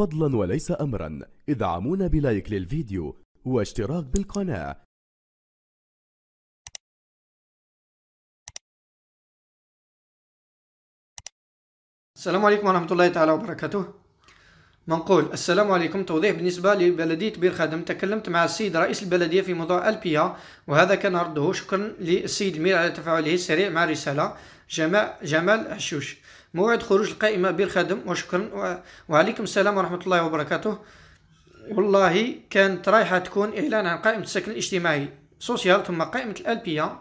فضلا وليس أمرا ادعمونا بلايك للفيديو واشتراك بالقناة السلام عليكم ورحمة الله تعالى وبركاته منقول السلام عليكم توضيح بالنسبة لبلدية بير خادم تكلمت مع السيد رئيس البلدية في موضوع البيا وهذا كان رده شكرا للسيد المير على تفاعله السريع مع الرسالة جمال عشوش موعد خروج القائمة بالخدم وشكرا وعليكم السلام ورحمة الله وبركاته والله كانت رايحة تكون إعلان عن قائمة السكن الاجتماعي سوسيال ثم قائمة الألبيا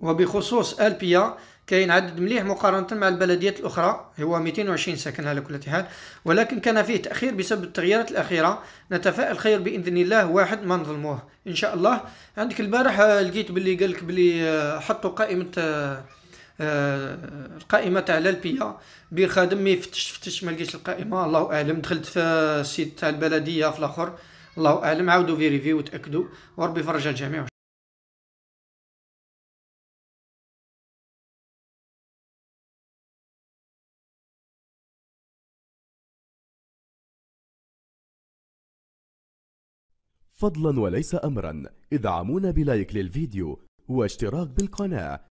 وبخصوص ألبيا كاين عدد مليح مقارنة مع البلديات الأخرى هو 220 سكن على كل حال ولكن كان فيه تأخير بسبب التغييرات الأخيرة نتفائل خير بإذن الله واحد ما نظلموه إن شاء الله عندك البارح آه، لقيت باللي قالك باللي آه، حطوا قائمة آه، آه، القائمه تاع لالبيا بير خادم مي فتش فتش ما لقيتش القائمه الله اعلم دخلت في السيت تاع البلديه في الاخر الله اعلم عاودوا ريفيو وتاكدوا وربي يفرج الجميع فضلا وليس امرا ادعمونا بلايك للفيديو واشتراك بالقناة